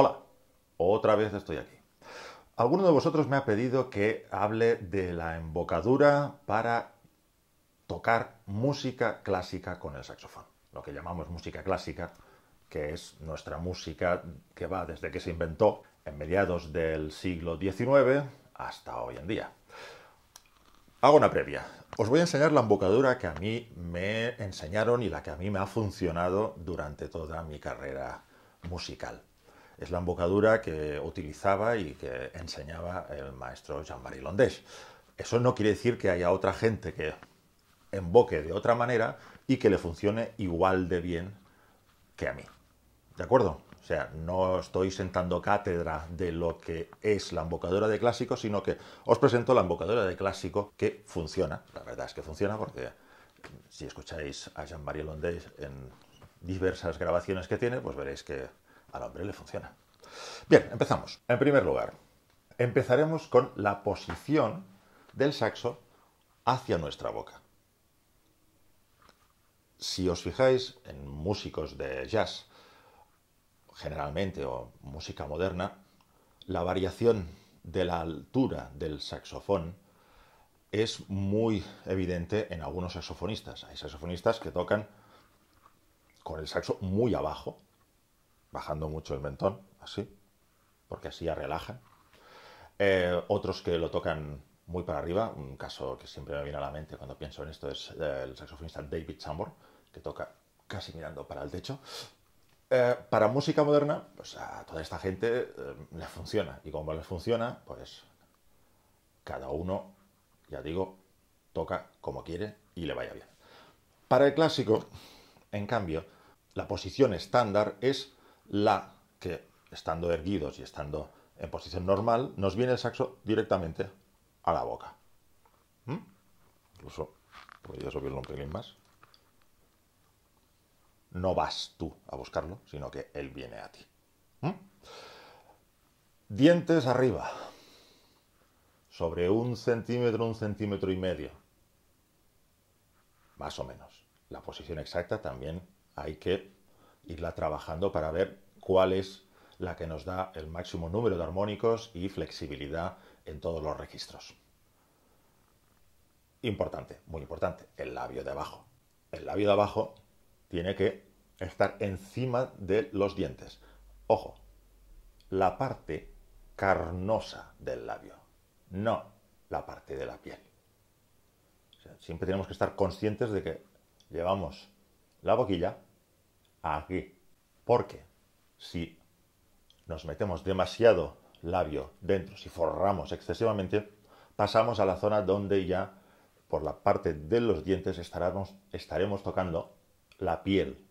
Hola, otra vez estoy aquí. Alguno de vosotros me ha pedido que hable de la embocadura para tocar música clásica con el saxofón, lo que llamamos música clásica, que es nuestra música que va desde que se inventó en mediados del siglo XIX hasta hoy en día. Hago una previa. Os voy a enseñar la embocadura que a mí me enseñaron y la que a mí me ha funcionado durante toda mi carrera musical es la embocadura que utilizaba y que enseñaba el maestro Jean-Marie Londés. Eso no quiere decir que haya otra gente que emboque de otra manera y que le funcione igual de bien que a mí. ¿De acuerdo? O sea, no estoy sentando cátedra de lo que es la embocadura de clásico, sino que os presento la embocadura de clásico que funciona. La verdad es que funciona porque si escucháis a Jean-Marie Londés en diversas grabaciones que tiene, pues veréis que al hombre le funciona. Bien, empezamos. En primer lugar, empezaremos con la posición del saxo hacia nuestra boca. Si os fijáis en músicos de jazz, generalmente, o música moderna, la variación de la altura del saxofón es muy evidente en algunos saxofonistas. Hay saxofonistas que tocan con el saxo muy abajo bajando mucho el mentón, así, porque así ya relaja. Eh, otros que lo tocan muy para arriba, un caso que siempre me viene a la mente cuando pienso en esto es eh, el saxofonista David Chambord, que toca casi mirando para el techo. Eh, para música moderna, pues a toda esta gente les le funciona. Y como les funciona, pues cada uno, ya digo, toca como quiere y le vaya bien. Para el clásico, en cambio, la posición estándar es la, que estando erguidos y estando en posición normal, nos viene el saxo directamente a la boca. ¿Mm? Incluso podría subirlo un pelín más. No vas tú a buscarlo, sino que él viene a ti. ¿Mm? Dientes arriba, sobre un centímetro, un centímetro y medio, más o menos. La posición exacta también hay que irla trabajando para ver cuál es la que nos da el máximo número de armónicos y flexibilidad en todos los registros. Importante, muy importante, el labio de abajo. El labio de abajo tiene que estar encima de los dientes. Ojo, la parte carnosa del labio, no la parte de la piel. siempre tenemos que estar conscientes de que llevamos la boquilla aquí. Porque si nos metemos demasiado labio dentro, si forramos excesivamente, pasamos a la zona donde ya por la parte de los dientes estaremos, estaremos tocando la piel,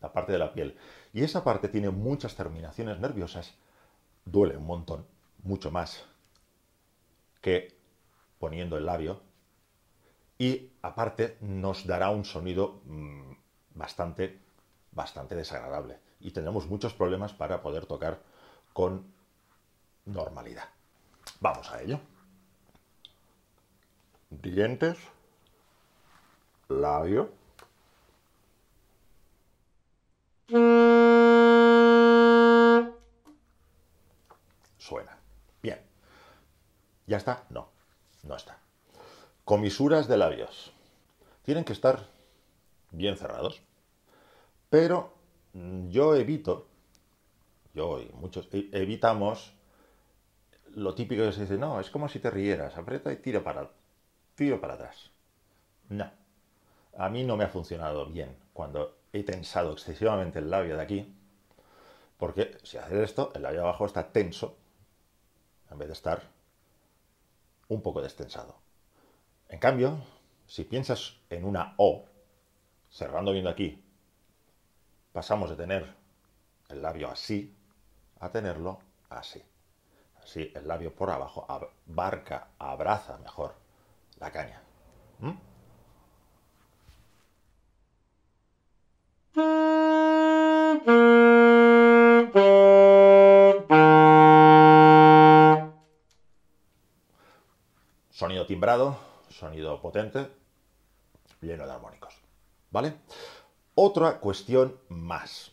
la parte de la piel. Y esa parte tiene muchas terminaciones nerviosas, duele un montón, mucho más que poniendo el labio. Y aparte nos dará un sonido mm, bastante bastante desagradable y tendremos muchos problemas para poder tocar con normalidad. Vamos a ello. Dientes, labio. Suena. Bien. ¿Ya está? No, no está. Comisuras de labios. Tienen que estar bien cerrados. Pero mm, yo evito, yo y muchos, e, evitamos lo típico que se dice, no, es como si te rieras, aprieta y tira para, tiro para atrás. No, a mí no me ha funcionado bien cuando he tensado excesivamente el labio de aquí, porque si haces esto, el labio de abajo está tenso, en vez de estar un poco destensado. En cambio, si piensas en una O, cerrando bien aquí pasamos de tener el labio así a tenerlo así. Así el labio por abajo abarca, abraza mejor la caña. ¿Mm? Sonido timbrado, sonido potente, lleno de armónicos. ¿Vale? Otra cuestión más.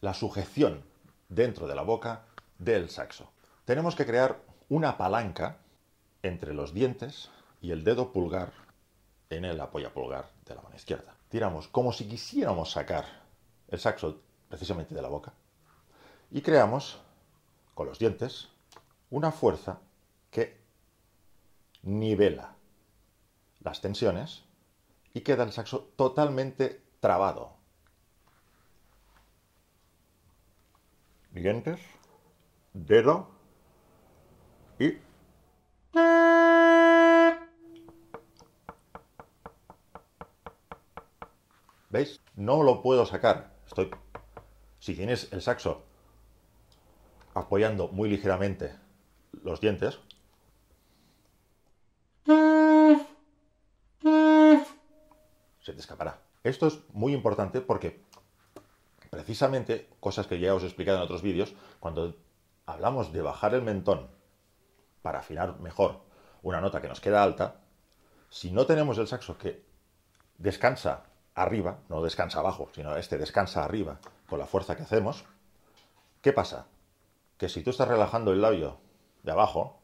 La sujeción dentro de la boca del saxo. Tenemos que crear una palanca entre los dientes y el dedo pulgar en el apoyo pulgar de la mano izquierda. Tiramos como si quisiéramos sacar el saxo precisamente de la boca y creamos con los dientes una fuerza que nivela las tensiones y queda el saxo totalmente trabado. Dientes, dedo y... ¿Veis? No lo puedo sacar. Estoy... Si tienes el saxo apoyando muy ligeramente los dientes, se te escapará. Esto es muy importante porque precisamente, cosas que ya os he explicado en otros vídeos, cuando hablamos de bajar el mentón para afinar mejor una nota que nos queda alta, si no tenemos el saxo que descansa arriba, no descansa abajo, sino este descansa arriba con la fuerza que hacemos, ¿qué pasa? Que si tú estás relajando el labio de abajo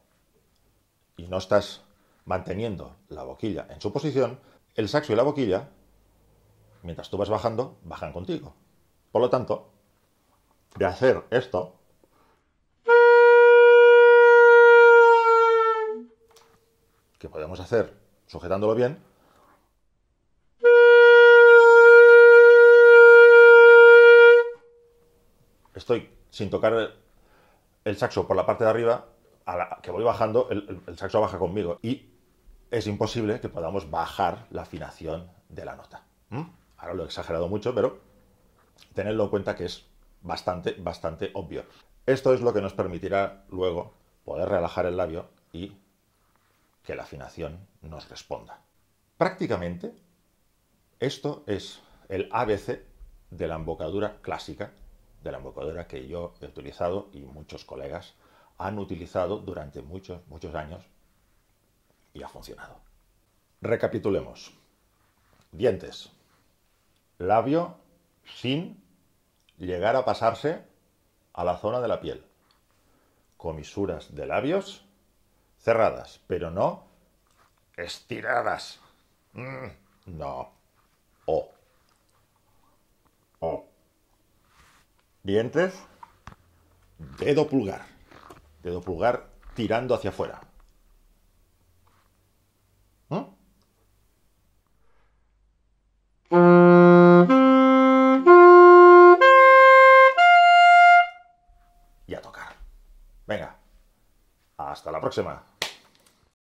y no estás manteniendo la boquilla en su posición, el saxo y la boquilla, mientras tú vas bajando, bajan contigo. Por lo tanto, de hacer esto, que podemos hacer sujetándolo bien, estoy sin tocar el saxo por la parte de arriba, a la que voy bajando, el, el saxo baja conmigo. Y es imposible que podamos bajar la afinación de la nota. Ahora lo he exagerado mucho, pero tenedlo en cuenta que es bastante, bastante obvio. Esto es lo que nos permitirá luego poder relajar el labio y que la afinación nos responda. Prácticamente, esto es el ABC de la embocadura clásica, de la embocadura que yo he utilizado y muchos colegas han utilizado durante muchos, muchos años y ha funcionado. Recapitulemos. Dientes. Labio sin llegar a pasarse a la zona de la piel. Comisuras de labios cerradas, pero no estiradas. Mm, no. O. O. Dientes. Dedo pulgar. Dedo pulgar tirando hacia afuera. próxima.